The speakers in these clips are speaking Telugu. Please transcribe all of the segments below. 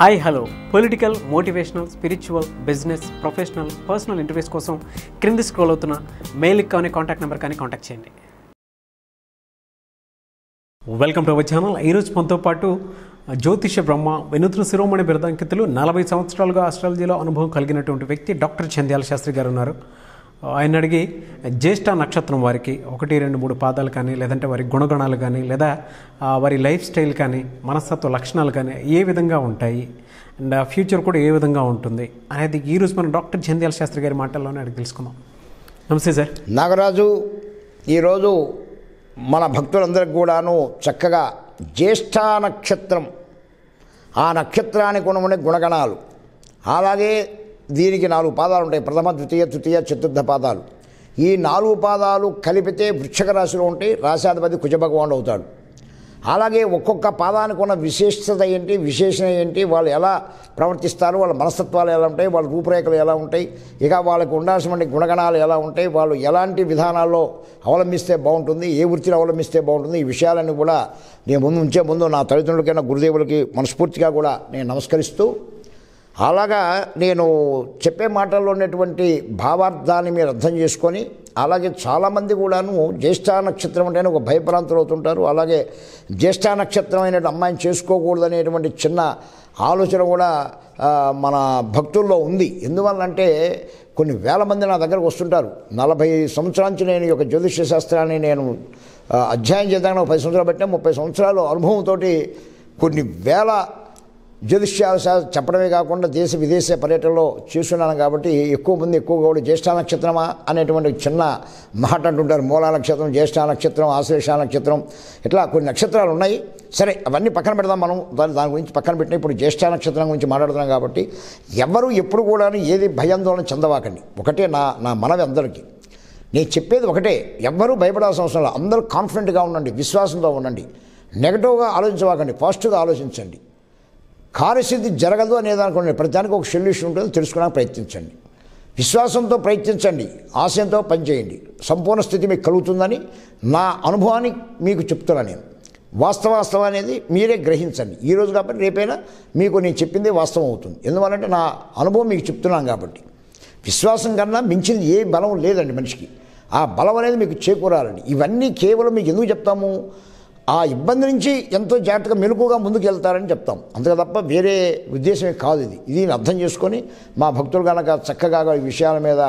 hi hello political motivational spiritual business professional personal interviews కోసం క్రింది స్క్రోల్ అవుతున్న మెయిల్ కానీ కాంటాక్ట్ నెంబర్ కానీ కాంటాక్ట్ చేయండి వెల్కమ్ టు అవర్ ఛానల్ ఈరోజు మనతో పాటు జ్యోతిష బ్రహ్మ వినూత్న శిరోమణి బిరదాంకితులు నలభై సంవత్సరాలుగా ఆస్ట్రాలజీలో అనుభవం కలిగినటువంటి వ్యక్తి డాక్టర్ చంద్యాల శాస్త్రి గారు ఉన్నారు ఆయన అడిగి జ్యేష్ఠ నక్షత్రం వారికి ఒకటి రెండు మూడు పాదాలు కానీ లేదంటే వారి గుణగణాలు కానీ లేదా వారి లైఫ్ స్టైల్ కానీ మనస్తత్వ లక్షణాలు కానీ ఏ విధంగా ఉంటాయి అండ్ ఫ్యూచర్ కూడా ఏ విధంగా ఉంటుంది అనేది ఈరోజు మనం డాక్టర్ జంధ్యాల శాస్త్రి గారి మాటల్లోనే అడిగి తెలుసుకుందాం నమస్తే సార్ నాగరాజు ఈరోజు మన భక్తులందరికీ కూడాను చక్కగా జ్యేష్ఠ నక్షత్రం ఆ నక్షత్రానికి ఉన్న గుణగణాలు అలాగే దీనికి నాలుగు పాదాలు ఉంటాయి ప్రథమ ద్వితీయ తృతీయ చతుర్థ పాదాలు ఈ నాలుగు పాదాలు కలిపితే వృక్షక రాశిలో ఉంటే రాశాధిపతి కుజభగవానుడు అవుతాడు అలాగే ఒక్కొక్క పాదానికి ఉన్న విశేషత ఏంటి విశేషణ ఏంటి వాళ్ళు ఎలా ప్రవర్తిస్తారు వాళ్ళ మనస్తత్వాలు ఎలా ఉంటాయి వాళ్ళ రూపురేఖలు ఎలా ఉంటాయి ఇక వాళ్ళకు ఉండాల్సినటువంటి గుణగణాలు ఎలా ఉంటాయి వాళ్ళు ఎలాంటి విధానాల్లో అవలంబిస్తే బాగుంటుంది ఏ వృత్తిని అవలంబిస్తే బాగుంటుంది ఈ విషయాలన్నీ కూడా నేను ముందు ఉంచే ముందు నా తల్లిదండ్రులకైనా గురుదేవులకి మనస్ఫూర్తిగా కూడా నేను నమస్కరిస్తూ అలాగా నేను చెప్పే మాటల్లో ఉన్నటువంటి భావార్థాన్ని మీరు అర్థం చేసుకొని అలాగే చాలామంది కూడాను జ్యేష్ఠా నక్షత్రం అంటే ఒక భయప్రాంతులు అవుతుంటారు అలాగే జ్యేష్ఠా నక్షత్రం అయినట్టు అమ్మాయిని చేసుకోకూడదనేటువంటి చిన్న ఆలోచన కూడా మన భక్తుల్లో ఉంది ఎందువల్లంటే కొన్ని వేల మంది నా దగ్గరకు వస్తుంటారు నలభై సంవత్సరాల నుంచి నేను ఈ యొక్క జ్యోతిష్య శాస్త్రాన్ని నేను అధ్యయనం చేద్దాం పది సంవత్సరాలు పెట్టాను ముప్పై సంవత్సరాలు అనుభవంతో కొన్ని వేల జ్యోతిష్యావశాలు చెప్పడమే కాకుండా దేశ విదేశ పర్యటనలో చూస్తున్నాను కాబట్టి ఎక్కువ మంది ఎక్కువగా వాళ్ళు జ్యేష్ఠా నక్షత్రమా అనేటువంటి చిన్న మాట అంటుంటారు మూలా నక్షత్రం జ్యేష్ఠా నక్షత్రం ఆశ్లేష నక్షత్రం ఇట్లా కొన్ని నక్షత్రాలు ఉన్నాయి సరే అవన్నీ పక్కన పెడదాం మనం దాని దాని గురించి పక్కన పెట్టిన ఇప్పుడు జ్యేష్ఠా నక్షత్రం గురించి మాట్లాడుతున్నాం కాబట్టి ఎవరు ఎప్పుడు కూడా ఏది భయాందోళన చెందవాకండి ఒకటే నా నా మనవి అందరికీ నేను చెప్పేది ఒకటే ఎవ్వరూ భయపడాల్సిన అవసరం లేదు అందరూ కాన్ఫిడెంట్గా ఉండండి విశ్వాసంతో ఉండండి నెగటివ్గా ఆలోచించవాకండి పాజిటివ్గా ఆలోచించండి కార్యసిద్ధి జరగదు అనేదానుకోండి ప్రతిదానికి ఒక సొల్యూషన్ ఉంటుందో తెలుసుకోవడానికి ప్రయత్నించండి విశ్వాసంతో ప్రయత్నించండి ఆశయంతో పనిచేయండి సంపూర్ణ స్థితి మీకు కలుగుతుందని నా అనుభవాన్ని మీకు చెప్తున్నా నేను వాస్తవాస్తవం అనేది మీరే గ్రహించండి ఈరోజు కాబట్టి రేపైనా మీకు నేను చెప్పింది వాస్తవం అవుతుంది ఎందువల్లంటే నా అనుభవం మీకు చెప్తున్నాను కాబట్టి విశ్వాసం కన్నా మించింది ఏ బలం లేదండి మనిషికి ఆ బలం అనేది మీకు చేకూరాలండి ఇవన్నీ కేవలం మీకు ఎందుకు చెప్తాము ఆ ఇబ్బంది నుంచి ఎంతో జాగ్రత్తగా మెలుకుగా ముందుకు వెళ్తారని చెప్తాం అంతే తప్ప వేరే ఉద్దేశమే కాదు ఇది ఇది అర్థం చేసుకొని మా భక్తులు కనుక చక్కగా ఈ విషయాల మీద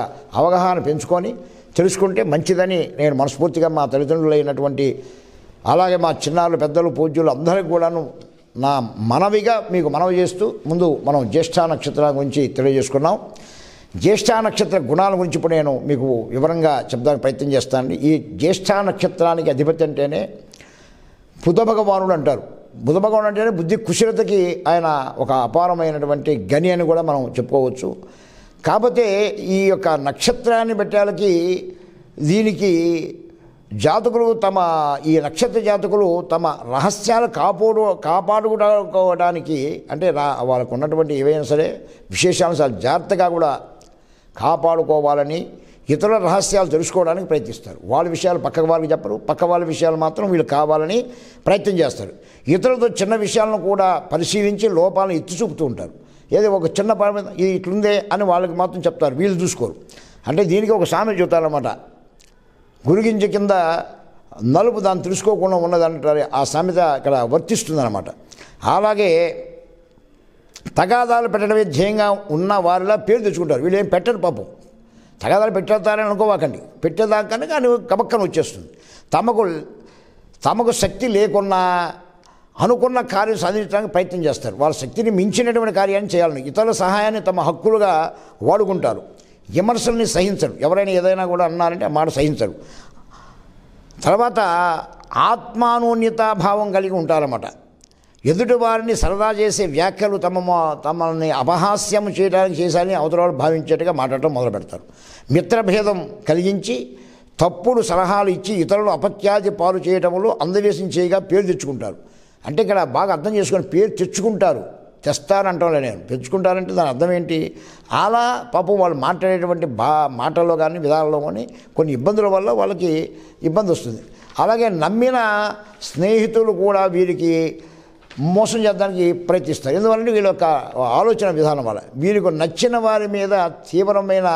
అవగాహన పెంచుకొని తెలుసుకుంటే మంచిదని నేను మనస్ఫూర్తిగా మా తల్లిదండ్రులు అయినటువంటి అలాగే మా చిన్నారులు పెద్దలు పూజ్యులు అందరికి కూడాను నా మనవిగా మీకు మనవి చేస్తూ ముందు మనం జ్యేష్ఠ నక్షత్రం గురించి తెలియజేసుకున్నాం జ్యేష్ఠ నక్షత్ర గుణాల గురించి ఇప్పుడు నేను మీకు వివరంగా చెప్పడానికి ప్రయత్నం చేస్తానండి ఈ జ్యేష్ఠ నక్షత్రానికి అధిపతి అంటేనే బుధ భగవానుడు అంటారు బుధ భగవానుడు అంటేనే బుద్ధి కుశలతకి ఆయన ఒక అపారమైనటువంటి గని అని కూడా మనం చెప్పుకోవచ్చు కాకపోతే ఈ యొక్క నక్షత్రాన్ని పెట్టాలకి దీనికి జాతకులు తమ ఈ నక్షత్ర జాతకులు తమ రహస్యాలు కాపాడు కాపాడుకోవడానికి అంటే వాళ్ళకు ఉన్నటువంటి ఏవైనా సరే విశేషాలను చాలా జాగ్రత్తగా కూడా కాపాడుకోవాలని ఇతరుల రహస్యాలు తెలుసుకోవడానికి ప్రయత్నిస్తారు వాళ్ళ విషయాలు పక్క వాళ్ళకి చెప్పరు పక్క వాళ్ళ విషయాలు మాత్రం వీళ్ళు కావాలని ప్రయత్నం చేస్తారు ఇతరులతో చిన్న విషయాలను కూడా పరిశీలించి లోపాలను ఎత్తి చూపుతూ ఉంటారు ఏదో ఒక చిన్న పని ఇది ఇట్లుందే అని వాళ్ళకి మాత్రం చెప్తారు వీళ్ళు చూసుకోరు అంటే దీనికి ఒక సామె చూతారన్నమాట గురిగించ కింద నలుపు దాన్ని తెలుసుకోకుండా ఉన్నదంటారు ఆ సామెత ఇక్కడ వర్తిస్తుందన్నమాట అలాగే తగాదాలు పెట్టడమే ధ్యేయంగా ఉన్న వారిలా పేరు తెచ్చుకుంటారు వీళ్ళు ఏం పెట్టరు పాపం తగాదాలు పెట్టేస్తారని అనుకోవాకండి పెట్టేదాకానే కానీ కబక్కన వచ్చేస్తుంది తమకు తమకు శక్తి లేకున్నా అనుకున్న కార్యం సాధించడానికి ప్రయత్నం చేస్తారు వాళ్ళ శక్తిని మించినటువంటి కార్యాన్ని చేయాలని ఇతరుల సహాయాన్ని తమ హక్కులుగా వాడుకుంటారు విమర్శల్ని సహించరు ఎవరైనా ఏదైనా కూడా అన్నారంటే మాట సహించరు తర్వాత ఆత్మానూన్యతాభావం కలిగి ఉంటారన్నమాట ఎదుటి వారిని సరదా చేసే వ్యాఖ్యలు తమ తమల్ని అపహాస్యం చేయడానికి చేశారని అవతరాలు భావించేట్టుగా మాట్లాడటం మొదలు పెడతారు మిత్రభేదం కలిగించి తప్పుడు సలహాలు ఇచ్చి ఇతరులు అపత్యాది పాలు చేయటంలో అందవేశం చేయగా పేరు తెచ్చుకుంటారు అంటే ఇక్కడ బాగా అర్థం చేసుకొని పేరు తెచ్చుకుంటారు తెస్తారంటే నేను పెంచుకుంటారంటే దాని అర్థం ఏంటి అలా పాపం వాళ్ళు మాట్లాడేటువంటి బా మాటల్లో కానీ విధానంలో కానీ కొన్ని ఇబ్బందుల వల్ల వాళ్ళకి ఇబ్బంది వస్తుంది అలాగే నమ్మిన స్నేహితులు కూడా వీరికి మోసం చేద్దానికి ప్రయత్నిస్తారు ఎందువల్ల వీళ్ళ యొక్క ఆలోచన విధానం వల్ల వీరికి నచ్చిన వారి మీద తీవ్రమైన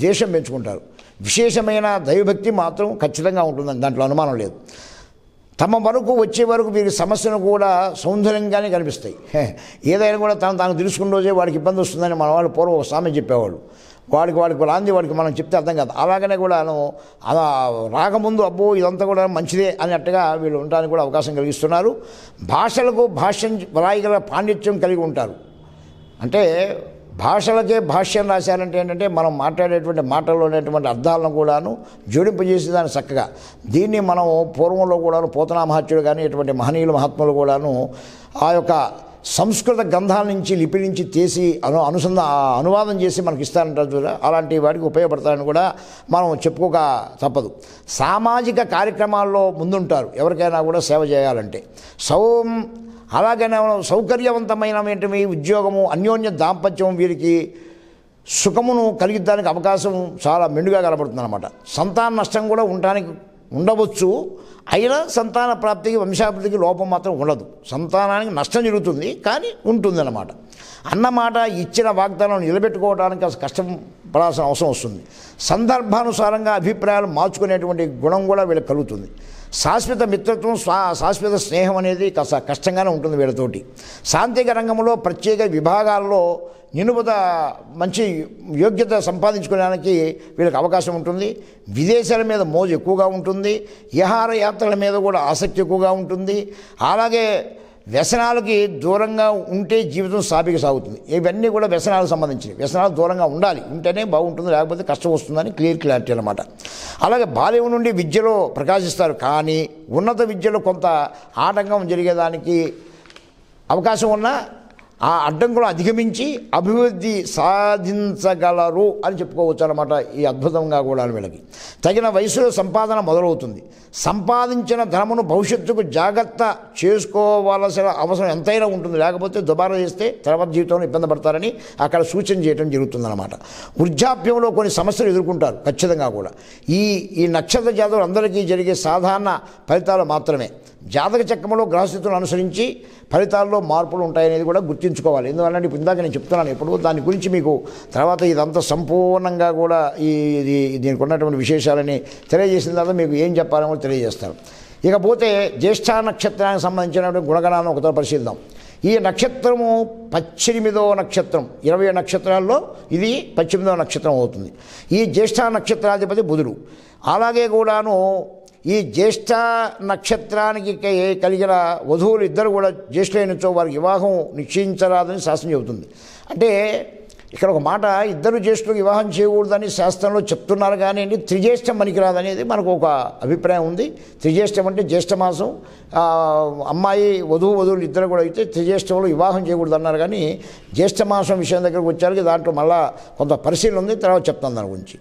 ద్వేషం పెంచుకుంటారు విశేషమైన దైవభక్తి మాత్రం ఖచ్చితంగా ఉంటుందని దాంట్లో అనుమానం లేదు తమ వరకు వచ్చే వరకు వీరి సమస్యను కూడా సౌందర్యంగానే కనిపిస్తాయి ఏదైనా కూడా తను తాను తెలుసుకున్న రోజే వాడికి ఇబ్బంది వస్తుందని మన వాళ్ళు పూర్వం ఒక సామె చెప్పేవాళ్ళు వాడికి వాడికి రాంది వాడికి మనం చెప్తే అర్థం కాదు అలాగనే కూడాను రాకముందు అబ్బో ఇదంతా కూడా మంచిదే అన్నట్టుగా వీళ్ళు ఉండడానికి కూడా అవకాశం కలిగిస్తున్నారు భాషలకు భాష్యం రాయగల పాండిత్యం కలిగి ఉంటారు అంటే భాషలకే భాష్యం రాశారంటే ఏంటంటే మనం మాట్లాడేటువంటి మాటల్లో ఉండేటువంటి అర్థాలను కూడాను జోడింపజేసేదాన్ని దాన్ని చక్కగా దీన్ని మనం పూర్వంలో కూడాను పోతనా మహాత్యుడు కానీ ఇటువంటి మహనీయుల మహాత్ములు కూడాను ఆ యొక్క సంస్కృత గ్రంథాల నుంచి లిపి నుంచి తీసి అను అనుసంధా అనువాదం చేసి మనకి ఇస్తారంటారు చూడ అలాంటి వాటికి ఉపయోగపడతారని కూడా మనం చెప్పుకోక తప్పదు సామాజిక కార్యక్రమాల్లో ముందుంటారు ఎవరికైనా కూడా సేవ చేయాలంటే సౌం అలాగనే ఏంటివి ఉద్యోగము అన్యోన్య దాంపత్యం వీరికి సుఖమును కలిగించడానికి అవకాశం చాలా మెండుగా కనబడుతుంది అనమాట సంతాన నష్టం కూడా ఉండటానికి ఉండవచ్చు అయినా సంతాన ప్రాప్తికి వంశాభివృద్ధికి లోపం మాత్రం ఉండదు సంతానానికి నష్టం జరుగుతుంది కానీ ఉంటుంది అనమాట అన్నమాట ఇచ్చిన వాగ్దానం నిలబెట్టుకోవడానికి అసలు కష్టం పడాల్సిన అవసరం వస్తుంది సందర్భానుసారంగా అభిప్రాయాలు మార్చుకునేటువంటి గుణం కూడా వీళ్ళకి కలుగుతుంది శాశ్వత మిత్రత్వం స్వా శాశ్వత స్నేహం అనేది కాస్త కష్టంగానే ఉంటుంది వీళ్ళతోటి సాంతిక రంగంలో ప్రత్యేక విభాగాల్లో నినుబత మంచి యోగ్యత సంపాదించుకోవడానికి వీళ్ళకి అవకాశం ఉంటుంది విదేశాల మీద మోజు ఎక్కువగా ఉంటుంది విహార యాత్రల మీద కూడా ఆసక్తి ఎక్కువగా ఉంటుంది అలాగే వ్యసనాలకి దూరంగా ఉంటే జీవితం సాపిక సాగుతుంది ఇవన్నీ కూడా వ్యసనాలకు సంబంధించినవి వ్యసనాలు దూరంగా ఉండాలి ఉంటేనే బాగుంటుంది లేకపోతే కష్టం వస్తుందని క్లియర్ క్లారిటీ అనమాట అలాగే బాల్యం నుండి విద్యలో ప్రకాశిస్తారు కానీ ఉన్నత విద్యలో కొంత ఆటంకం జరిగేదానికి అవకాశం ఉన్నా ఆ అడ్డంకులు అధిగమించి అభివృద్ధి సాధించగలరు అని చెప్పుకోవచ్చు అనమాట ఈ అద్భుతంగా కూడా వీళ్ళకి తగిన వయసులో సంపాదన మొదలవుతుంది సంపాదించిన ధనమును భవిష్యత్తుకు జాగ్రత్త చేసుకోవాల్సిన అవసరం ఎంతైనా ఉంటుంది లేకపోతే దుబారా చేస్తే తర్వాత జీవితంలో ఇబ్బంది పడతారని అక్కడ సూచన చేయడం అనమాట వృద్ధాప్యంలో కొన్ని సమస్యలు ఎదుర్కొంటారు ఖచ్చితంగా కూడా ఈ ఈ నక్షత్ర జాతకులు అందరికీ జరిగే సాధారణ ఫలితాలు మాత్రమే జాతక చక్రంలో గ్రహస్థితులను అనుసరించి ఫలితాల్లో మార్పులు ఉంటాయనేది కూడా గుర్తుంచుకోవాలి ఎందువల్ల ఇప్పుడు ఇందాక నేను చెప్తున్నాను ఇప్పుడు దాని గురించి మీకు తర్వాత ఇదంతా సంపూర్ణంగా కూడా ఈ ఇది దీనికి ఉన్నటువంటి విశేషాలని తెలియజేసిన తర్వాత మీకు ఏం చెప్పాలని కూడా తెలియజేస్తారు ఇకపోతే జ్యేష్ఠ నక్షత్రానికి సంబంధించినటువంటి గుణగణాలను ఒకతో పరిశీలిద్దాం ఈ నక్షత్రము పద్దెనిమిదవ నక్షత్రం ఇరవై నక్షత్రాల్లో ఇది పద్దెనిమిదవ నక్షత్రం అవుతుంది ఈ జ్యేష్ఠ నక్షత్రాధిపతి బుధుడు అలాగే కూడాను ఈ జ్యేష్ఠ నక్షత్రానికి కలిగిన వధువులు ఇద్దరు కూడా జ్యేష్ఠులైనచో వారికి వివాహం నిశ్చయించరాదని శాస్త్రం చెబుతుంది అంటే ఇక్కడ ఒక మాట ఇద్దరు జ్యేష్ఠులు వివాహం చేయకూడదని శాస్త్రంలో చెప్తున్నారు కానీ త్రిజ్యేష్టం పనికిరాదనేది మనకు ఒక అభిప్రాయం ఉంది త్రిజ్యేష్టం అంటే జ్యేష్ఠ మాసం అమ్మాయి వధువు వధువులు ఇద్దరు కూడా అయితే త్రిజ్యేష్టంలో వివాహం చేయకూడదు అన్నారు కానీ జ్యేష్ఠ మాసం విషయం దగ్గరకు వచ్చారు దాంట్లో మళ్ళీ కొంత పరిశీలన ఉంది తర్వాత చెప్తాను దాని గురించి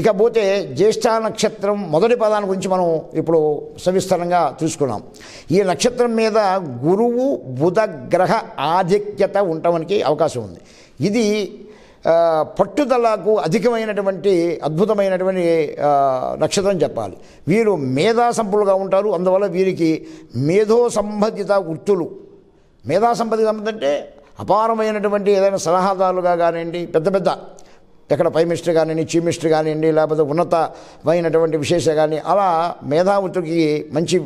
ఇకపోతే జ్యేష్ఠ నక్షత్రం మొదటి పదాన్ని గురించి మనం ఇప్పుడు సవిస్తరంగా తీసుకున్నాం ఈ నక్షత్రం మీద గురువు బుధ గ్రహ ఆధిక్యత ఉండటానికి అవకాశం ఉంది ఇది పట్టుదలకు అధికమైనటువంటి అద్భుతమైనటువంటి నక్షత్రం చెప్పాలి వీరు మేధా సంపూలుగా ఉంటారు అందువల్ల వీరికి మేధో సంబంధిత వృత్తులు మేధా సంబంధిత అంటే అపారమైనటువంటి ఏదైనా సలహాదారులుగా కానివ్వండి పెద్ద పెద్ద ఎక్కడ పై మినిస్టర్ కానివ్వండి చీఫ్ మినిస్టర్ కానివ్వండి లేకపోతే ఉన్నతమైనటువంటి విశేష కానీ అలా మేధావుతుకి మంచి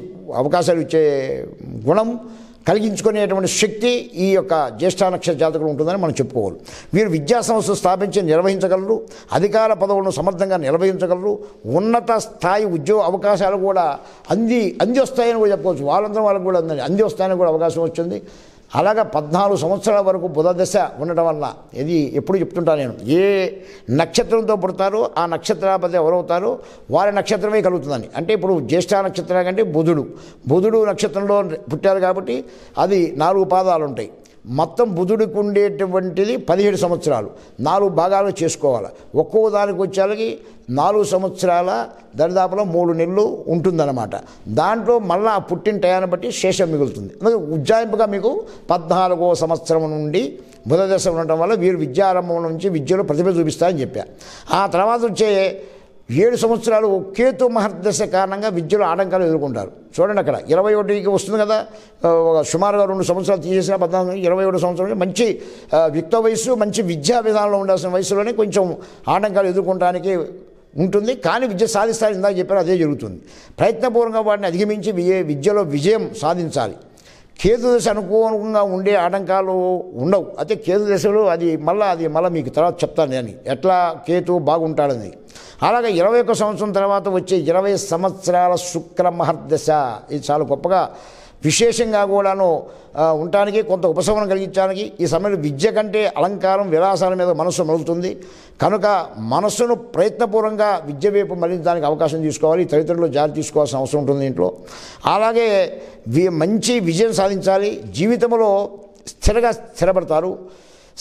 అవకాశాలు ఇచ్చే గుణం కలిగించుకునేటువంటి శక్తి ఈ యొక్క నక్షత్ర జాతకులు ఉంటుందని మనం చెప్పుకోవాలి వీరు విద్యా సంస్థ స్థాపించి నిర్వహించగలరు అధికార పదవులను సమర్థంగా నిర్వహించగలరు ఉన్నత స్థాయి ఉద్యోగ అవకాశాలు కూడా అంది అంది వస్తాయని కూడా చెప్పుకోవచ్చు వాళ్ళందరూ వాళ్ళకి కూడా అంది అంది వస్తాయని కూడా అవకాశం వచ్చింది అలాగ పద్నాలుగు సంవత్సరాల వరకు బుధదశ ఉండటం వల్ల ఇది ఎప్పుడు చెప్తుంటా నేను ఏ నక్షత్రంతో పుడతారో ఆ నక్షత్రాపతి ఎవరవుతారో వారి నక్షత్రమే కలుగుతుందని అంటే ఇప్పుడు జ్యేష్ఠ నక్షత్రం కంటే బుధుడు బుధుడు నక్షత్రంలో పుట్టారు కాబట్టి అది నాలుగు పాదాలు ఉంటాయి మొత్తం బుధుడికి ఉండేటువంటిది పదిహేడు సంవత్సరాలు నాలుగు భాగాలు చేసుకోవాలి ఒక్కో దానికి వచ్చేళ్ళకి నాలుగు సంవత్సరాల దరిదాపులో మూడు నెలలు ఉంటుందన్నమాట దాంట్లో మళ్ళీ ఆ పుట్టిన టయాన్ని బట్టి శేషం మిగులుతుంది అందుకే ఉజ్జాయింపుగా మీకు పద్నాలుగో సంవత్సరం నుండి బుధదశ ఉండటం వల్ల వీరు విద్యారంభం నుంచి విద్యలో ప్రతిభ చూపిస్తారని చెప్పారు ఆ తర్వాత వచ్చే ఏడు సంవత్సరాలు కేతు మహర్దశ కారణంగా విద్యలో ఆటంకాలు ఎదుర్కొంటారు చూడండి అక్కడ ఇరవై ఒకటికి వస్తుంది కదా సుమారుగా రెండు సంవత్సరాలు తీసేసిన పద్నాలుగు ఇరవై ఒకటి సంవత్సరాలు మంచి వ్యక్త వయసు మంచి విద్యా విధానంలో ఉండాల్సిన వయసులోనే కొంచెం ఆటంకాలు ఎదుర్కొనడానికి ఉంటుంది కానీ విద్య సాధిస్తారు ఇందాక చెప్పారు అదే జరుగుతుంది ప్రయత్నపూర్వకంగా వాటిని అధిగమించి విజయ విద్యలో విజయం సాధించాలి కేతు దశ అనుకూలంగా ఉండే ఆటంకాలు ఉండవు అయితే కేతు దశలో అది మళ్ళీ అది మళ్ళీ మీకు తర్వాత చెప్తాను నేను ఎట్లా కేతు బాగుంటాడని అలాగే ఇరవై ఒక్క సంవత్సరం తర్వాత వచ్చే ఇరవై సంవత్సరాల శుక్ర మహర్దశ ఇది చాలా గొప్పగా విశేషంగా కూడాను ఉండటానికి కొంత ఉపశమనం కలిగించడానికి ఈ సమయంలో విద్య కంటే అలంకారం విలాసాల మీద మనస్సు మలుగుతుంది కనుక మనస్సును ప్రయత్నపూర్వంగా విద్య వైపు మళ్ళించడానికి అవకాశం తీసుకోవాలి తదితరులు జారి తీసుకోవాల్సిన అవసరం ఉంటుంది ఇంట్లో అలాగే మంచి విజయం సాధించాలి జీవితంలో స్థిరగా స్థిరపడతారు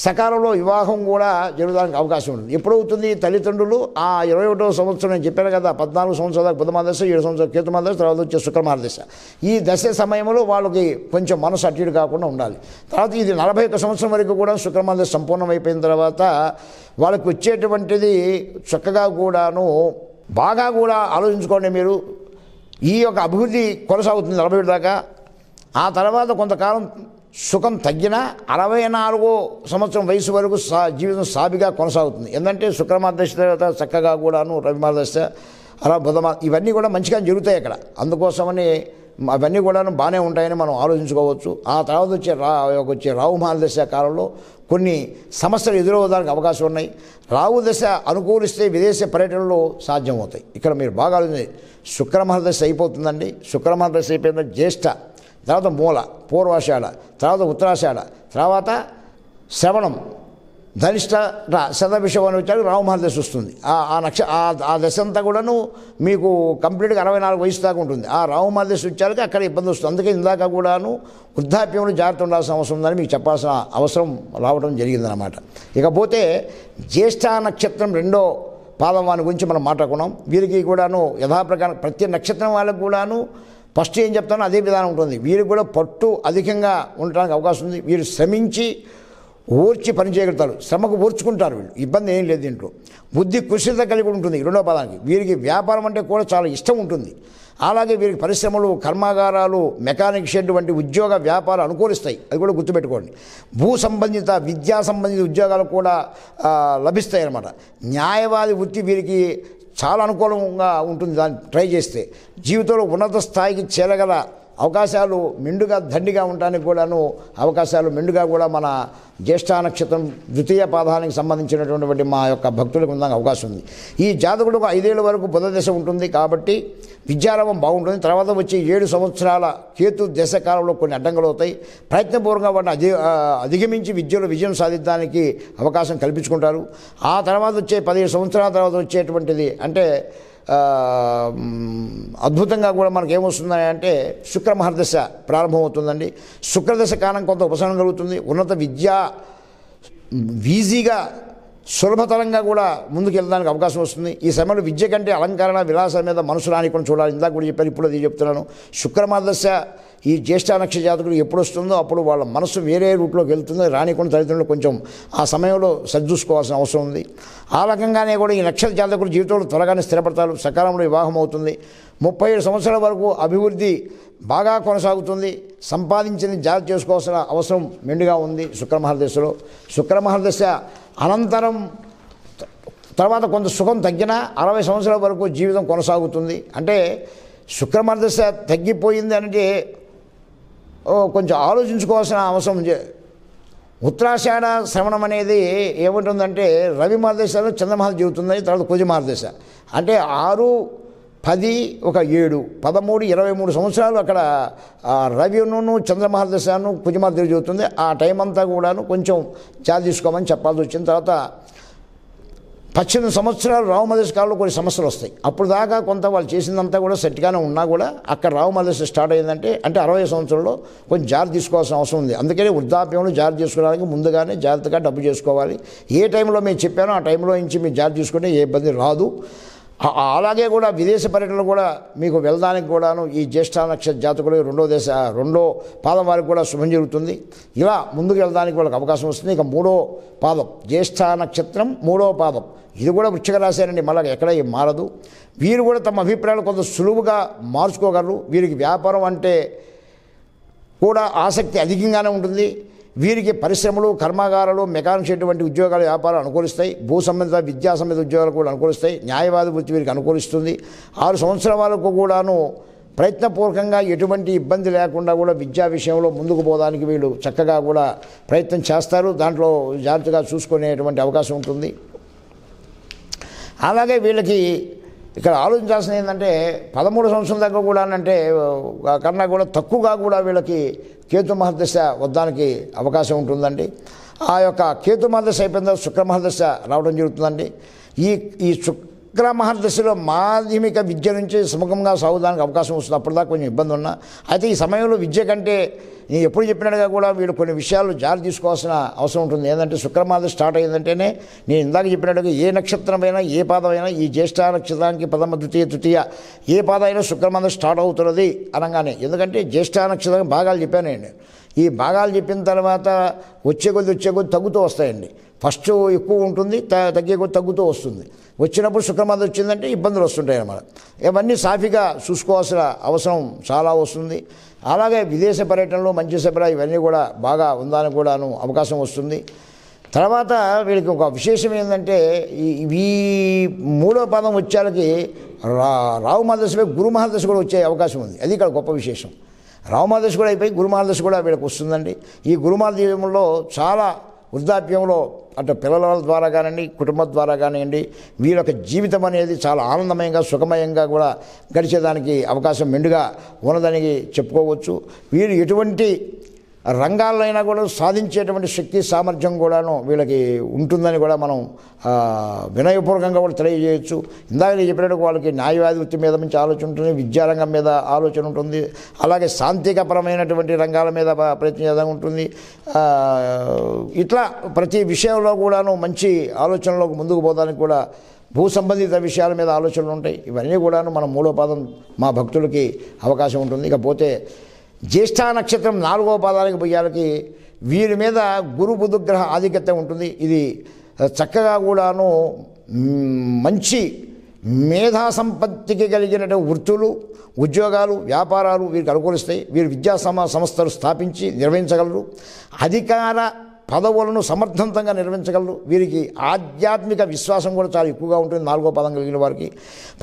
సకాలంలో వివాహం కూడా జరగడానికి అవకాశం ఉంటుంది ఎప్పుడవుతుంది తల్లిదండ్రులు ఆ ఇరవై ఒకటో సంవత్సరం నేను చెప్పాను కదా పద్నాలుగు సంవత్సరాల ప్రథమ దశ ఏడు సంవత్సరాల కేతుమ దశ తర్వాత వచ్చే శుక్రమార దశ ఈ దశ సమయంలో వాళ్ళకి కొంచెం మనసు అట్టిడు కాకుండా ఉండాలి తర్వాత ఇది నలభై ఒక్క సంవత్సరం వరకు కూడా శుక్రమార దశ సంపూర్ణం అయిపోయిన తర్వాత వాళ్ళకి వచ్చేటువంటిది చక్కగా కూడాను బాగా కూడా ఆలోచించుకోండి మీరు ఈ యొక్క అభివృద్ధి కొనసాగుతుంది నలభై దాకా ఆ తర్వాత కొంతకాలం సుఖం తగ్గినా అరవై నాలుగో సంవత్సరం వయసు వరకు సా జీవితం సాబిగా కొనసాగుతుంది ఎందుకంటే శుక్రమార్దశ తర్వాత చక్కగా కూడాను రవిమార్దశ అలా బుధమా ఇవన్నీ కూడా మంచిగా జరుగుతాయి అక్కడ అందుకోసమని అవన్నీ కూడాను బాగానే ఉంటాయని మనం ఆలోచించుకోవచ్చు ఆ తర్వాత వచ్చే రాచ్చే రావు మహాదశ కాలంలో కొన్ని సమస్యలు ఎదురవడానికి అవకాశం ఉన్నాయి రావు దశ అనుకూలిస్తే విదేశ పర్యటనలు సాధ్యమవుతాయి ఇక్కడ మీరు బాగా ఆలోచించండి శుక్రమహదశ అయిపోతుందండి శుక్రమహదశ అయిపోయిన జ్యేష్ఠ తర్వాత మూల పూర్వాషాఢ తర్వాత ఉత్తరాషాఢ తర్వాత శ్రవణం ధనిష్ట శతభిషం అని వచ్చాడు రామహర్ దశ వస్తుంది ఆ నక్ష ఆ దశ అంతా కూడాను మీకు కంప్లీట్గా అరవై నాలుగు వయసు దాకా ఉంటుంది ఆ రామహర్ దశ వచ్చాక అక్కడ ఇబ్బంది వస్తుంది అందుకే ఇందాక కూడాను వృద్ధాప్యంలో జాగ్రత్త ఉండాల్సిన అవసరం ఉందని మీకు చెప్పాల్సిన అవసరం రావడం జరిగిందనమాట ఇకపోతే జ్యేష్ఠ నక్షత్రం రెండో పాదం వాని గురించి మనం మాట్లాడుకున్నాం వీరికి కూడాను యథాప్రకారం ప్రతి నక్షత్రం వాళ్ళకు కూడాను ఫస్ట్ ఏం చెప్తానో అదే విధానం ఉంటుంది వీరు కూడా పట్టు అధికంగా ఉండడానికి అవకాశం ఉంది వీరు శ్రమించి ఓర్చి పని చేయగలుగుతారు శ్రమకు ఓర్చుకుంటారు వీళ్ళు ఇబ్బంది ఏం లేదు దీంట్లో బుద్ధి కుశలత కలిగి ఉంటుంది రెండో పదానికి వీరికి వ్యాపారం అంటే కూడా చాలా ఇష్టం ఉంటుంది అలాగే వీరికి పరిశ్రమలు కర్మాగారాలు మెకానిక్ షెడ్ వంటి ఉద్యోగ వ్యాపారాలు అనుకూలిస్తాయి అది కూడా గుర్తుపెట్టుకోండి భూ సంబంధిత విద్యా సంబంధిత ఉద్యోగాలు కూడా లభిస్తాయి అన్నమాట న్యాయవాది వృత్తి వీరికి చాలా అనుకూలంగా ఉంటుంది దాన్ని ట్రై చేస్తే జీవితంలో ఉన్నత స్థాయికి చేరగల అవకాశాలు మెండుగా దండిగా ఉండడానికి కూడాను అవకాశాలు మెండుగా కూడా మన జ్యేష్ఠా నక్షత్రం ద్వితీయ పాదానికి సంబంధించినటువంటి మా యొక్క భక్తులకు ఉందా అవకాశం ఉంది ఈ జాతకుడు ఐదేళ్ల వరకు బుధ దశ ఉంటుంది కాబట్టి విద్యారంభం బాగుంటుంది తర్వాత వచ్చి ఏడు సంవత్సరాల కేతు దశ కాలంలో కొన్ని అడ్డంకులు అవుతాయి ప్రయత్నపూర్వకంగా వాటిని అధి అధిగమించి విద్యలో విజయం సాధించడానికి అవకాశం కల్పించుకుంటారు ఆ తర్వాత వచ్చే పదిహేడు సంవత్సరాల తర్వాత వచ్చేటువంటిది అంటే అద్భుతంగా కూడా మనకు ఏమొస్తుంది అంటే శుక్రమహర్దశ ప్రారంభమవుతుందండి శుక్రదశ కాలం కొంత ఉపశమనం కలుగుతుంది ఉన్నత విద్య ఈజీగా సులభతరంగా కూడా ముందుకు వెళ్ళడానికి అవకాశం వస్తుంది ఈ సమయంలో విద్య కంటే అలంకరణ విలాసం మీద మనసు రానికొని చూడాలి ఇందాక కూడా చెప్పారు ఇప్పుడు అది చెప్తున్నాను శుక్రమాదశ ఈ జ్యేష్ఠ నక్ష జాతకులు ఎప్పుడు వస్తుందో అప్పుడు వాళ్ళ మనసు వేరే రూట్లోకి వెళ్తుందో రానికుండా తల్లిదండ్రులు కొంచెం ఆ సమయంలో సరిదూసుకోవాల్సిన అవసరం ఉంది ఆ రకంగానే కూడా ఈ నక్షత్ర జాతకులు జీవితంలో త్వరగానే స్థిరపడతారు సకాలంలో వివాహం అవుతుంది ముప్పై ఏడు సంవత్సరాల వరకు అభివృద్ధి బాగా కొనసాగుతుంది సంపాదించిన జాగ్రత్త చేసుకోవాల్సిన అవసరం మెండుగా ఉంది శుక్రమహర్దశలో శుక్రమహర్దశ అనంతరం తర్వాత కొంత సుఖం తగ్గినా అరవై సంవత్సరాల వరకు జీవితం కొనసాగుతుంది అంటే శుక్రమర్దశ తగ్గిపోయింది అంటే కొంచెం ఆలోచించుకోవాల్సిన అవసరం ఉత్తరాషాఢ శ్రవణం అనేది ఏముంటుందంటే రవి మార్గదర్శలో చంద్రమహర్దశ చెబుతుంది తర్వాత కుజ మార్గదర్శ అంటే ఆరు పది ఒక ఏడు పదమూడు ఇరవై మూడు సంవత్సరాలు అక్కడ రవిను చంద్రమహర్దశాను కుజమార్ తిరిగి ఆ టైం అంతా కూడాను కొంచెం చాలు తీసుకోమని చెప్పాల్సి వచ్చిన తర్వాత పద్దెనిమిది సంవత్సరాలు రావమల్లేశ కాలంలో కొన్ని సమస్యలు వస్తాయి అప్పుడు దాకా కొంత వాళ్ళు చేసిందంతా కూడా సెట్గానే ఉన్నా కూడా అక్కడ రావమల్లేశ స్టార్ట్ అయిందంటే అంటే అరవై సంవత్సరంలో కొంచెం జాగ్రత్త తీసుకోవాల్సిన అవసరం ఉంది అందుకనే వృద్ధాప్యంలో జాగ్రత్త తీసుకోవడానికి ముందుగానే జాగ్రత్తగా డబ్బు చేసుకోవాలి ఏ టైంలో మేము చెప్పానో ఆ టైంలో నుంచి మీరు జాగ్రత్త తీసుకుంటే ఏ ఇబ్బంది రాదు అలాగే కూడా విదేశ పర్యటనలు కూడా మీకు వెళ్ళడానికి కూడాను ఈ జ్యేష్ఠ నక్షత్ర జాతకులు రెండో దేశ రెండో పాదం వారికి కూడా శుభం జరుగుతుంది ఇలా ముందుకు వెళ్ళడానికి వాళ్ళకి అవకాశం వస్తుంది ఇక మూడో పాదం జ్యేష్ఠ నక్షత్రం మూడో పాదం ఇది కూడా వృక్షక రాశారండి మళ్ళీ ఎక్కడ మారదు వీరు కూడా తమ అభిప్రాయాలు కొంత సులువుగా మార్చుకోగలరు వీరికి వ్యాపారం అంటే కూడా ఆసక్తి అధికంగానే ఉంటుంది వీరికి పరిశ్రమలు కర్మాగారాలు మెకానిక్స్ ఎటువంటి ఉద్యోగాలు వ్యాపారాలు అనుకూలిస్తాయి భూ సంబంధిత విద్యా సంబంధిత ఉద్యోగాలు కూడా అనుకూలిస్తాయి న్యాయవాద వృత్తి వీరికి అనుకూలిస్తుంది ఆరు సంవత్సరాల వరకు కూడాను ప్రయత్నపూర్వకంగా ఎటువంటి ఇబ్బంది లేకుండా కూడా విద్యా విషయంలో ముందుకు పోవడానికి వీళ్ళు చక్కగా కూడా ప్రయత్నం చేస్తారు దాంట్లో జాగ్రత్తగా చూసుకునేటువంటి అవకాశం ఉంటుంది అలాగే వీళ్ళకి ఇక్కడ ఆలోచించాల్సింది ఏంటంటే పదమూడు సంవత్సరాల దగ్గర కూడా అంటే కన్నా కూడా తక్కువగా కూడా వీళ్ళకి కేతు మహర్దశ వద్దానికి అవకాశం ఉంటుందండి ఆ యొక్క కేతు మహర్దశ అయిపోయిన తర్వాత శుక్రమహర్దశ రావడం జరుగుతుందండి ఈ ఈ శుక్ దశలో మాధ్యమిక విద్య నుంచి సుముఖంగా సాగుదానికి అవకాశం వస్తుంది అప్పటిదాకా కొంచెం ఇబ్బంది ఉన్నా అయితే ఈ సమయంలో విద్య కంటే నేను ఎప్పుడు చెప్పినట్టుగా కూడా వీళ్ళు కొన్ని విషయాలు జారి తీసుకోవాల్సిన అవసరం ఉంటుంది ఏంటంటే శుక్రమాది స్టార్ట్ అయ్యిందంటేనే నేను ఇందాక చెప్పినట్టుగా ఏ నక్షత్రమైనా ఏ పాదమైనా ఈ జ్యేష్ఠ నక్షత్రానికి ప్రథమ ద్వితీయ తృతీయ ఏ అయినా శుక్రమాది స్టార్ట్ అవుతున్నది అనగానే ఎందుకంటే జ్యేష్ఠ నక్షత్రం భాగాలు చెప్పాను నేను ఈ భాగాలు చెప్పిన తర్వాత వచ్చే కొద్ది వచ్చే కొద్ది తగ్గుతూ వస్తాయండి ఫస్ట్ ఎక్కువ ఉంటుంది తగ్గే కొద్ది తగ్గుతూ వస్తుంది వచ్చినప్పుడు శుక్రమాత వచ్చిందంటే ఇబ్బందులు వస్తుంటాయి అన్నమాట ఇవన్నీ సాఫీగా చూసుకోవాల్సిన అవసరం చాలా వస్తుంది అలాగే విదేశ పర్యటనలో మంచి సభ ఇవన్నీ కూడా బాగా ఉందని కూడాను అవకాశం వస్తుంది తర్వాత వీళ్ళకి ఒక విశేషం ఏంటంటే ఈ మూడో పాదం వచ్చేళ్ళకి రా రావు మహాదశపై గురు మహాదశ కూడా వచ్చే అవకాశం ఉంది అది ఇక్కడ గొప్ప విశేషం రావు మహాదశ కూడా అయిపోయి గురు మహాదశ కూడా వీళ్ళకి వస్తుందండి ఈ గురుమహాదశంలో చాలా వృద్ధాప్యంలో అటు పిల్లల ద్వారా కానివ్వండి కుటుంబం ద్వారా కానివ్వండి వీళ్ళ యొక్క జీవితం అనేది చాలా ఆనందమయంగా సుఖమయంగా కూడా గడిచేదానికి అవకాశం మెండుగా ఉన్నదని చెప్పుకోవచ్చు వీరు ఎటువంటి అయినా కూడా సాధించేటువంటి శక్తి సామర్థ్యం కూడాను వీళ్ళకి ఉంటుందని కూడా మనం వినయపూర్వకంగా కూడా తెలియజేయచ్చు ఇందాక చెప్పినట్టు వాళ్ళకి న్యాయవాది మీద మంచి ఆలోచన ఉంటుంది విద్యారంగం మీద ఆలోచన ఉంటుంది అలాగే శాంతికపరమైనటువంటి రంగాల మీద ప్రయత్నం ఉంటుంది ఇట్లా ప్రతి విషయంలో కూడాను మంచి ఆలోచనలోకి ముందుకు పోవడానికి కూడా భూ సంబంధిత విషయాల మీద ఆలోచనలు ఉంటాయి ఇవన్నీ కూడాను మన మూలోపాదం మా భక్తులకి అవకాశం ఉంటుంది ఇకపోతే జ్యేష్ఠ నక్షత్రం నాలుగో పాదానికి పోయాలకి వీరి మీద గురు బుధుగ్రహ ఆధిక్యత ఉంటుంది ఇది చక్కగా కూడాను మంచి మేధా సంపత్తికి కలిగినటువంటి వృత్తులు ఉద్యోగాలు వ్యాపారాలు వీరికి అనుకూలిస్తాయి వీరు విద్యా సంస్థలు స్థాపించి నిర్వహించగలరు అధికార పదవులను సమర్థవంతంగా నిర్వహించగలరు వీరికి ఆధ్యాత్మిక విశ్వాసం కూడా చాలా ఎక్కువగా ఉంటుంది నాలుగో పదం కలిగిన వారికి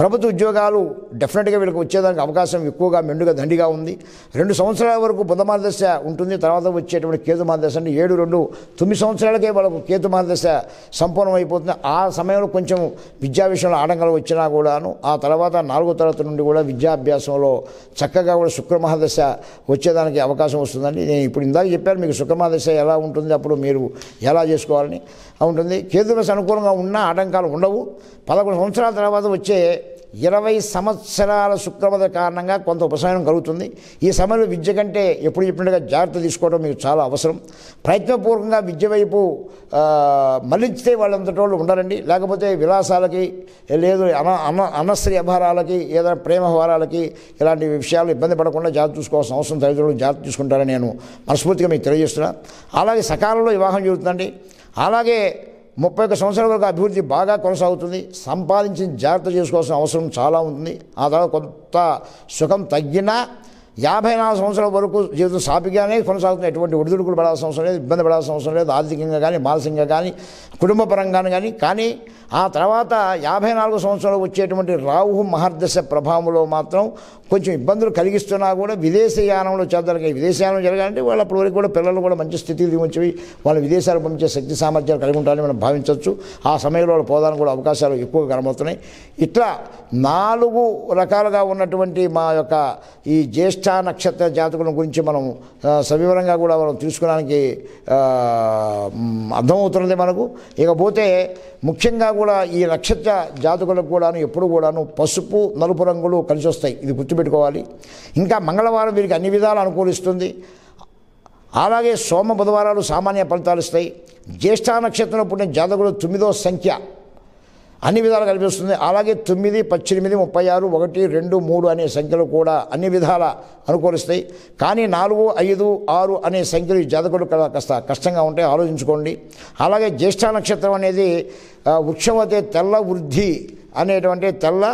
ప్రభుత్వ ఉద్యోగాలు డెఫినెట్గా వీళ్ళకి వచ్చేదానికి అవకాశం ఎక్కువగా మెండుగా దండిగా ఉంది రెండు సంవత్సరాల వరకు బుధ మార్గదశ ఉంటుంది తర్వాత వచ్చేటువంటి కేతు మార్గదశ అంటే ఏడు రెండు తొమ్మిది సంవత్సరాలకే వాళ్ళకు కేతు మార్గదశ సంపూర్ణమైపోతుంది ఆ సమయంలో కొంచెం విద్యా విషయంలో ఆటంకాలు వచ్చినా కూడాను ఆ తర్వాత నాలుగో తరగతి నుండి కూడా విద్యాభ్యాసంలో చక్కగా కూడా శుక్రమహాదశ వచ్చేదానికి అవకాశం వస్తుందండి నేను ఇప్పుడు ఇందాక చెప్పాను మీకు శుక్రమహాదశ ఎలా ఉంటుంది అప్పుడు ఇప్పుడు మీరు ఎలా చేసుకోవాలని ఉంటుంది కేతురస్ అనుకూలంగా ఉన్న ఆటంకాలు ఉండవు పదకొండు సంవత్సరాల తర్వాత వచ్చే ఇరవై సంవత్సరాల శుక్రవద కారణంగా కొంత ఉపశమనం కలుగుతుంది ఈ సమయంలో విద్య కంటే ఎప్పుడు చెప్పినట్టుగా జాగ్రత్త తీసుకోవడం మీకు చాలా అవసరం ప్రయత్నపూర్వకంగా విద్య వైపు మళ్ళించితే వాళ్ళంతటి వాళ్ళు ఉండాలండి లేకపోతే విలాసాలకి లేదు అన అన అనశ్రీ అభారాలకి ఏదైనా ప్రేమ వ్యవహారాలకి ఇలాంటి విషయాలు ఇబ్బంది పడకుండా జాగ్రత్త చూసుకోవాల్సిన అవసరం తల్లిదండ్రులు జాగ్రత్త చూసుకుంటారని నేను మనస్ఫూర్తిగా మీకు తెలియజేస్తున్నా అలాగే సకాలంలో వివాహం జరుగుతుందండి అలాగే ముప్పై ఒక్క సంవత్సరాల వరకు అభివృద్ధి బాగా కొనసాగుతుంది సంపాదించిన జాగ్రత్త చేసుకోవాల్సిన అవసరం చాలా ఉంటుంది ఆ తర్వాత కొంత సుఖం తగ్గినా యాభై నాలుగు సంవత్సరాల వరకు జీవితం సాపిగానే కొనసాగుతుంది ఎటువంటి ఒడిదుడుకులు పడాల్సిన అవసరం లేదు ఇబ్బంది పడాల్సిన అవసరం లేదు ఆర్థికంగా కానీ మానసికంగా కానీ కుటుంబపరంగానే కానీ కానీ ఆ తర్వాత యాభై నాలుగు సంవత్సరాలు వచ్చేటువంటి రాహు మహర్దశ ప్రభావంలో మాత్రం కొంచెం ఇబ్బందులు కలిగిస్తున్నా కూడా విదేశయానంలో చేద్దాం విదేశయానం జరగాలంటే వాళ్ళు అప్పటి వరకు కూడా పిల్లలు కూడా మంచి స్థితికి దిగొచ్చేవి వాళ్ళు విదేశాలు పంపించే శక్తి సామర్థ్యాలు కలిగి ఉంటారని మనం భావించవచ్చు ఆ సమయంలో వాళ్ళు పోదానికి కూడా అవకాశాలు ఎక్కువ కనబడుతున్నాయి ఇట్లా నాలుగు రకాలుగా ఉన్నటువంటి మా యొక్క ఈ జ్యేష్ఠ నక్షత్ర జాతకుల గురించి మనం సవివరంగా కూడా మనం తీసుకోవడానికి అర్థమవుతున్నది మనకు ఇకపోతే ముఖ్యంగా కూడా ఈ నక్షత్ర జాతకులకు కూడాను ఎప్పుడు కూడాను పసుపు నలుపు రంగులు కలిసి వస్తాయి ఇది గుర్తు గుర్తుపెట్టుకోవాలి ఇంకా మంగళవారం వీరికి అన్ని విధాలు అనుకూలిస్తుంది అలాగే సోమ బుధవారాలు సామాన్య ఫలితాలు ఇస్తాయి జ్యేష్ఠ నక్షత్రంలో పుట్టిన జాతకుడు తొమ్మిదో సంఖ్య అన్ని విధాలు కనిపిస్తుంది అలాగే తొమ్మిది పద్దెనిమిది ముప్పై ఆరు ఒకటి రెండు మూడు అనే సంఖ్యలు కూడా అన్ని విధాల అనుకూలిస్తాయి కానీ నాలుగు ఐదు ఆరు అనే సంఖ్యలు ఈ జాతకుడు కాస్త కష్టంగా ఉంటాయి ఆలోచించుకోండి అలాగే జ్యేష్ఠ నక్షత్రం అనేది వృక్షవతే తెల్ల వృద్ధి అనేటువంటి తెల్ల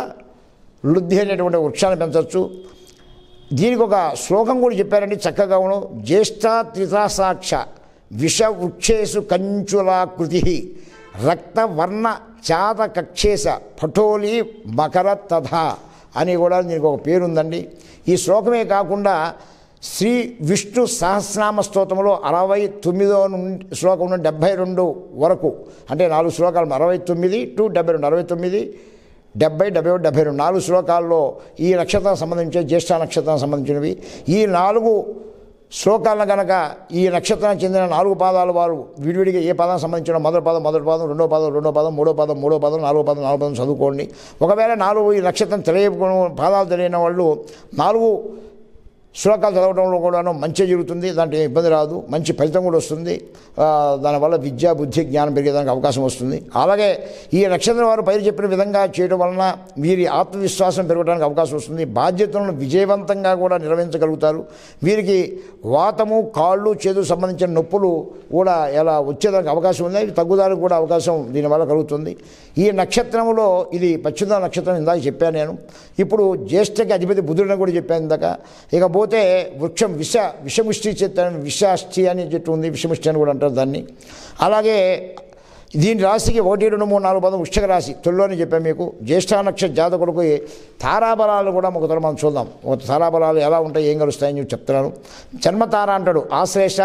వృద్ధి అనేటువంటి వృక్షాన్ని పెంచవచ్చు దీనికి ఒక శ్లోకం కూడా చెప్పారండి చక్కగా ఉను జ్యేష్ఠ త్రితాసాక్ష విషవృక్షేసు కంచులాకృతి రక్తవర్ణ చాత కక్షేశ పఠోలి మకర తథ అని కూడా దీనికి ఒక పేరుందండి ఈ శ్లోకమే కాకుండా శ్రీ విష్ణు సహస్రనామ స్తోత్రంలో అరవై తొమ్మిదో నుండి శ్లోకం నుండి డెబ్భై రెండు వరకు అంటే నాలుగు శ్లోకాలు అరవై తొమ్మిది టు డెబ్బై రెండు అరవై తొమ్మిది డెబ్బై డెబ్బై ఒకటి డెబ్బై రెండు నాలుగు శ్లోకాల్లో ఈ నక్షత్రం సంబంధించి జ్యేష్ఠ నక్షత్రం సంబంధించినవి ఈ నాలుగు శ్లోకాలను కనుక ఈ నక్షత్రానికి చెందిన నాలుగు పాదాలు వారు విడివిడిగా ఏ పదం సంబంధించిన మొదటి పదం మొదటి పదం రెండో పదం రెండో పదం మూడో పదం మూడో పదం నాలుగో పదం నాలుగో పదం చదువుకోండి ఒకవేళ నాలుగు ఈ నక్షత్రం తెలియ పాదాలు తెలియని వాళ్ళు నాలుగు శ్లోకాలు చదవడంలో కూడాను మంచి జరుగుతుంది దాంట్లో ఇబ్బంది రాదు మంచి ఫలితం కూడా వస్తుంది దానివల్ల విద్య బుద్ధి జ్ఞానం పెరిగేదానికి అవకాశం వస్తుంది అలాగే ఈ నక్షత్రం వారు పైరు చెప్పిన విధంగా చేయడం వలన వీరి ఆత్మవిశ్వాసం పెరగడానికి అవకాశం వస్తుంది బాధ్యతలను విజయవంతంగా కూడా నిర్వహించగలుగుతారు వీరికి వాతము కాళ్ళు చేదు సంబంధించిన నొప్పులు కూడా ఎలా వచ్చేదానికి అవకాశం ఉంది అవి తగ్గుదానికి కూడా అవకాశం దీనివల్ల కలుగుతుంది ఈ నక్షత్రంలో ఇది పశ్చిమ నక్షత్రం ఇందాక చెప్పాను నేను ఇప్పుడు జ్యేష్ఠకి అధిపతి బుధుడిని కూడా చెప్పాను ఇందాక ఇక పోతే వృక్షం విష విషముష్టి చెత్త విషాష్టి అని చెట్టు ఉంది విషముష్టి అని కూడా అంటారు దాన్ని అలాగే దీని రాశికి ఒకటి రెండు మూడు నాలుగు పదం వృక్షక రాశి తొలిలో అని చెప్పాను మీకు జ్యేష్ఠానక్ష జాతకుడుకు తారాబలాలు కూడా ఒక మనం చూద్దాం ఒక తారాబలాలు ఎలా ఉంటాయి ఏం కలుస్తాయని చెప్తున్నాను జన్మతార అంటాడు ఆశ్లేష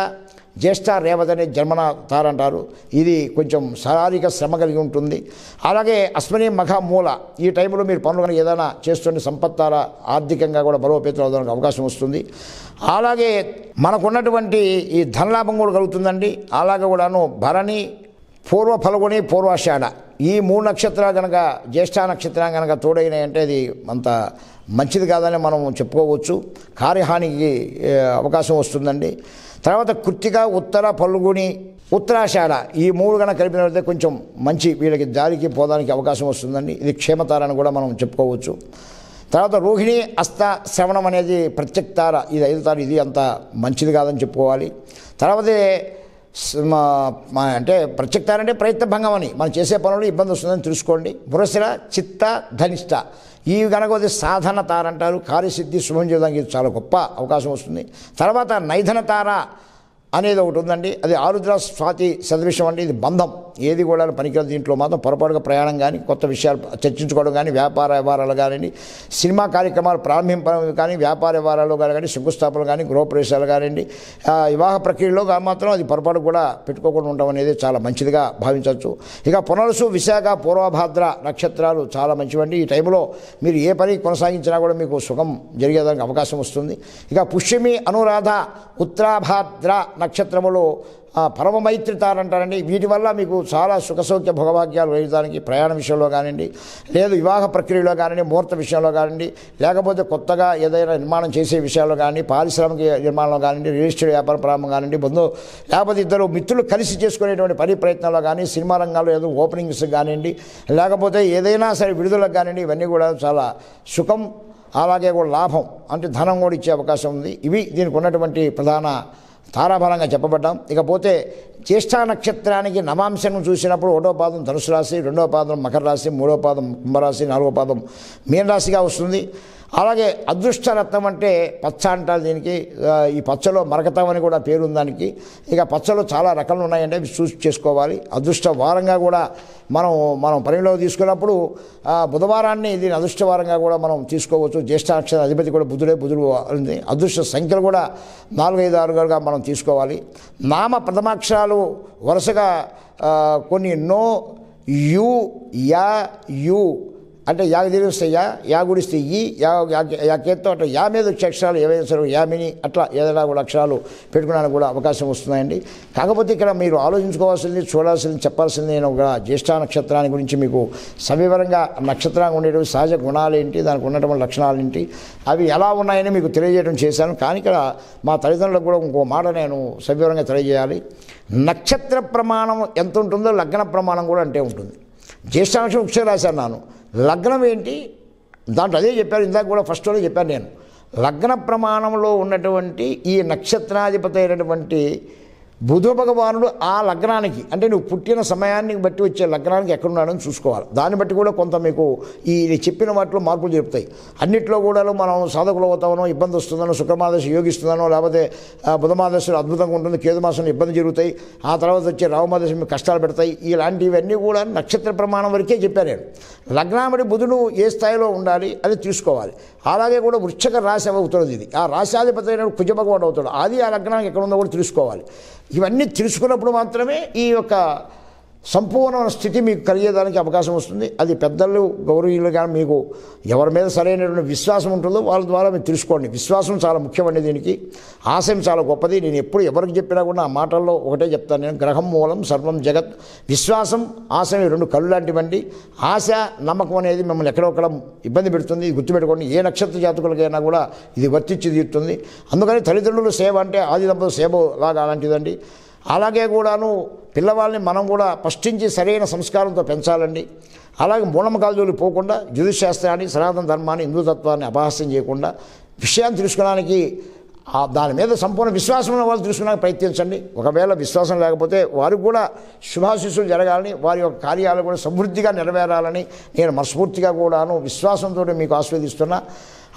జ్యేష్ఠ రేవతి అనే జన్మన తారంటారు ఇది కొంచెం శారీరక శ్రమ కలిగి ఉంటుంది అలాగే అశ్విని మఘ మూల ఈ టైంలో మీరు పనులు కనుక ఏదైనా చేస్తుండే సంపత్తాల ఆర్థికంగా కూడా బలోపేతం అవడానికి అవకాశం వస్తుంది అలాగే మనకున్నటువంటి ఈ ధనలాభం కూడా కలుగుతుందండి అలాగే కూడాను భరణి పూర్వ ఫలుగుని పూర్వాషాఢ ఈ మూడు నక్షత్రాలు కనుక జ్యేష్ఠ నక్షత్రం కనుక తోడైనాయంటే అది అంత మంచిది కాదని మనం చెప్పుకోవచ్చు కార్యహానికి అవకాశం వస్తుందండి తర్వాత కృత్తిక ఉత్తర పల్గుని ఉత్తరాషాఢ ఈ మూడు కనుక కలిపినట్లయితే కొంచెం మంచి వీళ్ళకి దారికి పోదానికి అవకాశం వస్తుందండి ఇది క్షేమతారని కూడా మనం చెప్పుకోవచ్చు తర్వాత రోహిణి అస్త శ్రవణం అనేది ప్రత్యక్తార ఇది ఐదు తార ఇది అంత మంచిది కాదని చెప్పుకోవాలి తర్వాత అంటే ప్రత్యక్తారంటే ప్రయత్న భంగం అని మనం చేసే పనులు ఇబ్బంది వస్తుందని తెలుసుకోండి బురసిర చిత్త ధనిష్ట ఈ కనుక సాధన తార అంటారు కార్యసిద్ధి శుభం చేయడానికి చాలా గొప్ప అవకాశం వస్తుంది తర్వాత నైధన తార అనేది ఒకటి ఉందండి అది ఆరుద్ర స్వాతి సదృశ్యం అంటే ఇది బంధం ఏది కూడా పనికిరాదు దీంట్లో మాత్రం పొరపాటుగా ప్రయాణం కానీ కొత్త విషయాలు చర్చించుకోవడం కానీ వ్యాపార వ్యవహారాలు కానివ్వండి సినిమా కార్యక్రమాలు ప్రారంభింపడం కానీ వ్యాపార వ్యవహారాలు కానీ శంకుస్థాపనలు కానీ గృహప్రవేశాలు కానివ్వండి వివాహ ప్రక్రియలో మాత్రం అది పొరపాటు కూడా పెట్టుకోకుండా ఉండడం అనేది చాలా మంచిదిగా భావించవచ్చు ఇక పునరుసు విశాఖ పూర్వభాద్ర నక్షత్రాలు చాలా మంచివండి ఈ టైంలో మీరు ఏ పని కొనసాగించినా కూడా మీకు సుఖం జరిగేదానికి అవకాశం వస్తుంది ఇక పుష్యమి అనురాధ ఉత్తరాభాద్ర నక్షత్రములో పరమమైత్రి తారంటారండి వీటి వల్ల మీకు చాలా సుఖసౌఖ్య భోగభాగ్యాలు వేయడానికి ప్రయాణ విషయంలో కానివ్వండి లేదు వివాహ ప్రక్రియలో కానివ్వండి ముహూర్త విషయంలో కానివ్వండి లేకపోతే కొత్తగా ఏదైనా నిర్మాణం చేసే విషయాల్లో కానివ్వండి పారిశ్రామిక నిర్మాణంలో కానివ్వండి రియల్ ఎస్టేట్ వ్యాపార ప్రారంభం కానివ్వండి బంధు లేకపోతే ఇద్దరు మిత్రులు కలిసి చేసుకునేటువంటి పని ప్రయత్నాల్లో కానీ సినిమా రంగాల్లో ఏదో ఓపెనింగ్స్ కానివ్వండి లేకపోతే ఏదైనా సరే విడుదలకు కానివ్వండి ఇవన్నీ కూడా చాలా సుఖం అలాగే కూడా లాభం అంటే ధనం కూడా ఇచ్చే అవకాశం ఉంది ఇవి దీనికి ఉన్నటువంటి ప్రధాన తారాఫలంగా చెప్పబడ్డాం ఇకపోతే చేష్టా నక్షత్రానికి నవాంశం చూసినప్పుడు ఒకటో పాదం ధనుసు రాశి రెండో పాదం మకర రాశి మూడో పాదం కుంభరాశి నాలుగో పాదం మీనరాశిగా వస్తుంది అలాగే అదృష్టరత్నం అంటే పచ్చ అంటారు దీనికి ఈ పచ్చలో మరకతం అని కూడా పేరు దానికి ఇక పచ్చలో చాలా రకాలు ఉన్నాయంటే అవి చూసి చేసుకోవాలి అదృష్ట వారంగా కూడా మనం మనం పరిగణలో తీసుకున్నప్పుడు బుధవారాన్ని దీని అదృష్ట వారంగా కూడా మనం తీసుకోవచ్చు జ్యేష్ఠాక్షర అధిపతి కూడా బుధుడే బుధుడు అదృష్ట సంఖ్యలు కూడా నాలుగైదు ఆరుగా మనం తీసుకోవాలి నామ ప్రథమాక్షరాలు వరుసగా కొన్ని నో యు యా యు అంటే యాగ యా యాగుడిస్తే ఈ యా యాకేత్తో అట్లా యా మీద వచ్చే అక్షరాలు ఏవైనా సరే యామిని అట్లా ఏదైనా కూడా అక్షరాలు పెట్టుకోవడానికి కూడా అవకాశం వస్తున్నాయండి కాకపోతే ఇక్కడ మీరు ఆలోచించుకోవాల్సింది చూడాల్సింది చెప్పాల్సింది నేను ఒక జ్యేష్ఠ నక్షత్రాన్ని గురించి మీకు సవివరంగా నక్షత్రాన్ని ఉండేటువంటి సహజ గుణాలు ఏంటి దానికి ఉన్నటువంటి లక్షణాలు ఏంటి అవి ఎలా ఉన్నాయని మీకు తెలియజేయడం చేశాను కానీ ఇక్కడ మా తల్లిదండ్రులకు కూడా ఇంకో మాట నేను సవివరంగా తెలియజేయాలి నక్షత్ర ప్రమాణం ఎంత ఉంటుందో లగ్న ప్రమాణం కూడా అంటే ఉంటుంది జ్యేష్ఠాంశం ఉక్షరాశాను నాను లగ్నం ఏంటి దాంట్లో అదే చెప్పారు ఇందాక కూడా ఫస్ట్లో చెప్పాను నేను లగ్న ప్రమాణంలో ఉన్నటువంటి ఈ నక్షత్రాధిపతి అయినటువంటి బుధ భగవానుడు ఆ లగ్నానికి అంటే నువ్వు పుట్టిన సమయాన్ని బట్టి వచ్చే లగ్నానికి ఎక్కడున్నాడని చూసుకోవాలి దాన్ని బట్టి కూడా కొంత మీకు ఈ చెప్పిన వాటిలో మార్పులు చెప్తాయి అన్నిట్లో కూడా మనం సాధకులు అవుతామనో ఇబ్బంది వస్తుందనో శుక్రమాదశి యోగిస్తుందనో లేకపోతే బుధమాదశులు అద్భుతంగా ఉంటుంది కేదుమాసంలో ఇబ్బంది జరుగుతాయి ఆ తర్వాత వచ్చే రావమాదశి మీకు కష్టాలు పెడతాయి ఇలాంటివన్నీ కూడా నక్షత్ర ప్రమాణం వరకే చెప్పారు నేను బుధుడు ఏ స్థాయిలో ఉండాలి అది తీసుకోవాలి అలాగే కూడా వృక్షక రాశి అవుతుంది ఇది ఆ రాశాధిపతి అయిన కుజభగవాడు అవుతాడు అది ఆ లగ్నానికి ఎక్కడ ఉందో కూడా తెలుసుకోవాలి ఇవన్నీ తెలుసుకున్నప్పుడు మాత్రమే ఈ యొక్క సంపూర్ణమైన స్థితి మీకు కలిగేదానికి అవకాశం వస్తుంది అది పెద్దలు గౌరవీయులు కానీ మీకు ఎవరి మీద సరైనటువంటి విశ్వాసం ఉంటుందో వాళ్ళ ద్వారా మీరు తెలుసుకోండి విశ్వాసం చాలా ముఖ్యమండి దీనికి ఆశయం చాలా గొప్పది నేను ఎప్పుడు ఎవరికి చెప్పినా కూడా ఆ మాటల్లో ఒకటే చెప్తాను నేను గ్రహం మూలం సర్వం జగత్ విశ్వాసం ఆశయం రెండు కళ్ళు లాంటివండి ఆశ నమ్మకం అనేది మిమ్మల్ని ఎక్కడొక్కడ ఇబ్బంది పెడుతుంది గుర్తుపెట్టుకోండి ఏ నక్షత్ర జాతకులకైనా కూడా ఇది వర్తించి తీరుతుంది అందుకని తల్లిదండ్రులు సేవ అంటే ఆది దంపతులు సేవ లాగా అలాంటిదండి అలాగే కూడాను పిల్లవాళ్ళని మనం కూడా పష్టించి సరైన సంస్కారంతో పెంచాలండి అలాగే కాలజోలు పోకుండా శాస్త్రాన్ని సనాతన ధర్మాన్ని హిందూ అపహాస్యం చేయకుండా విషయాన్ని తెలుసుకోవడానికి దాని మీద సంపూర్ణ విశ్వాసం ఉన్న వాళ్ళు తెలుసుకోవడానికి ప్రయత్నించండి ఒకవేళ విశ్వాసం లేకపోతే వారికి కూడా శుభాశిస్సులు జరగాలని వారి యొక్క కార్యాలు కూడా సమృద్ధిగా నెరవేరాలని నేను మనస్ఫూర్తిగా కూడాను విశ్వాసంతో మీకు ఆస్వాదిస్తున్నా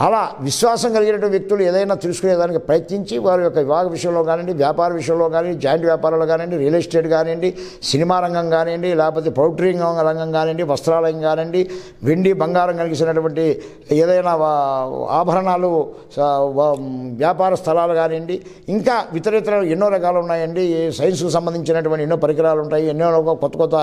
అలా విశ్వాసం కలిగినటువంటి వ్యక్తులు ఏదైనా తెలుసుకునేదానికి ప్రయత్నించి వారి యొక్క వివాహ విషయంలో కానివ్వండి వ్యాపార విషయంలో కానివ్వండి జాయింట్ వ్యాపారాలు కానివ్వండి రియల్ ఎస్టేట్ కానివ్వండి సినిమా రంగం కానివ్వండి లేకపోతే పౌల్ట్రీ రంగం కానివ్వండి వస్త్రాలయం కానివ్వండి వెండి బంగారం కలిగించినటువంటి ఏదైనా ఆభరణాలు వ్యాపార స్థలాలు కానివ్వండి ఇంకా ఇతర ఇతర ఎన్నో రకాలు ఉన్నాయండి సైన్స్కు సంబంధించినటువంటి ఎన్నో పరికరాలు ఉంటాయి ఎన్నో కొత్త కొత్త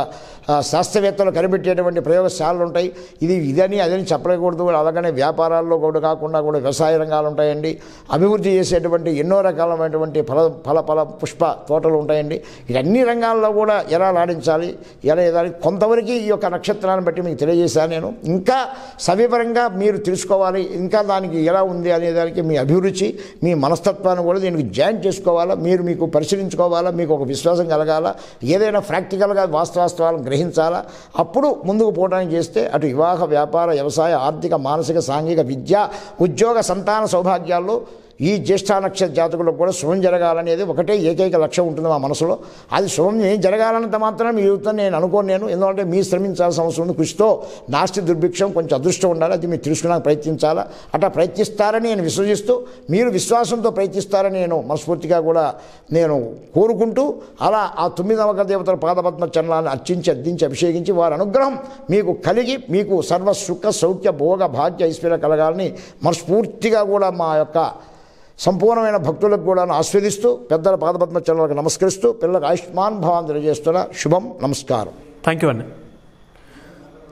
శాస్త్రవేత్తలు కనిపెట్టేటువంటి ప్రయోగశాలలు ఉంటాయి ఇది ఇదని అదని చెప్పలేకూడదు అలాగనే వ్యాపారాల్లో కూడా ఇప్పుడు కాకుండా కూడా వ్యవసాయ రంగాలు ఉంటాయండి అభివృద్ధి చేసేటువంటి ఎన్నో రకాలమైనటువంటి ఫల ఫల ఫల పుష్ప తోటలు ఉంటాయండి ఇవన్నీ రంగాల్లో కూడా ఎలా లాడించాలి ఎలా ఏదాలి కొంతవరకు ఈ యొక్క నక్షత్రాన్ని బట్టి మీకు తెలియజేశాను నేను ఇంకా సవివరంగా మీరు తెలుసుకోవాలి ఇంకా దానికి ఎలా ఉంది అనే దానికి మీ అభిరుచి మీ మనస్తత్వాన్ని కూడా దీనికి జాయిన్ చేసుకోవాలా మీరు మీకు పరిశీలించుకోవాలా మీకు ఒక విశ్వాసం కలగాల ఏదైనా ప్రాక్టికల్గా వాస్తవాస్తవాలను గ్రహించాలా అప్పుడు ముందుకు పోవడానికి చేస్తే అటు వివాహ వ్యాపార వ్యవసాయ ఆర్థిక మానసిక సాంఘిక విద్య ఉద్యోగ సంతాన సౌభాగ్యాల్లో ఈ నక్షత్ర జాతకులకు కూడా శుభం జరగాలనేది ఒకటే ఏకైక లక్ష్యం ఉంటుంది మా మనసులో అది శుభం జరగాలన్నంత మాత్రం మీ యువత నేను అనుకోను నేను ఎందుకంటే మీ శ్రమించాల్సిన అవసరం ఉంది కృషితో నాస్తి దుర్భిక్షం కొంచెం అదృష్టం ఉండాలి అది మీరు తెలుసుకోవడానికి ప్రయత్నించాలా అట్లా ప్రయత్నిస్తారని నేను విశ్వసిస్తూ మీరు విశ్వాసంతో ప్రయత్నిస్తారని నేను మనస్ఫూర్తిగా కూడా నేను కోరుకుంటూ అలా ఆ తొమ్మిదవ దేవతల పాదపద్మ చరణాలను అర్చించి అద్దించి అభిషేకించి వారి అనుగ్రహం మీకు కలిగి మీకు సర్వ సుఖ సౌఖ్య భోగ భాగ్య ఐశ్వర్య కలగాలని మనస్ఫూర్తిగా కూడా మా యొక్క సంపూర్ణమైన భక్తులకు కూడా ఆస్వాదిస్తూ పెద్దల పాదపద్మ చరణాలకు నమస్కరిస్తూ పిల్లలకు ఆయుష్మాన్ భావాన్ని తెలియజేస్తున్న శుభం నమస్కారం థ్యాంక్ యూ అన్న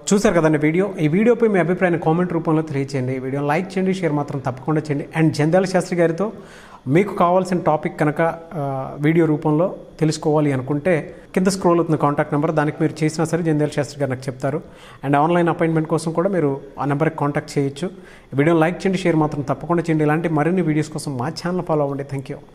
చూశారు కదండి వీడియో ఈ వీడియోపై మీ అభిప్రాయాన్ని కామెంట్ రూపంలో తెలియచేయండి ఈ వీడియోని లైక్ చేయండి షేర్ మాత్రం తప్పకుండా చేయండి అండ్ జందాల శాస్త్రి గారితో మీకు కావాల్సిన టాపిక్ కనుక వీడియో రూపంలో తెలుసుకోవాలి అనుకుంటే కింద స్క్రోల్ అవుతుంది కాంటాక్ట్ నెంబర్ దానికి మీరు చేసినా సరే జందేల్ శాస్త్రి గారు నాకు చెప్తారు అండ్ ఆన్లైన్ అపాయింట్మెంట్ కోసం కూడా మీరు ఆ నెంబర్కి కాంటాక్ట్ చేయొచ్చు వీడియో లైక్ చేయండి షేర్ మాత్రం తప్పకుండా చేయండి ఇలాంటి మరిన్ని వీడియోస్ కోసం మా ఛానల్ ఫాలో అవ్వండి థ్యాంక్ యూ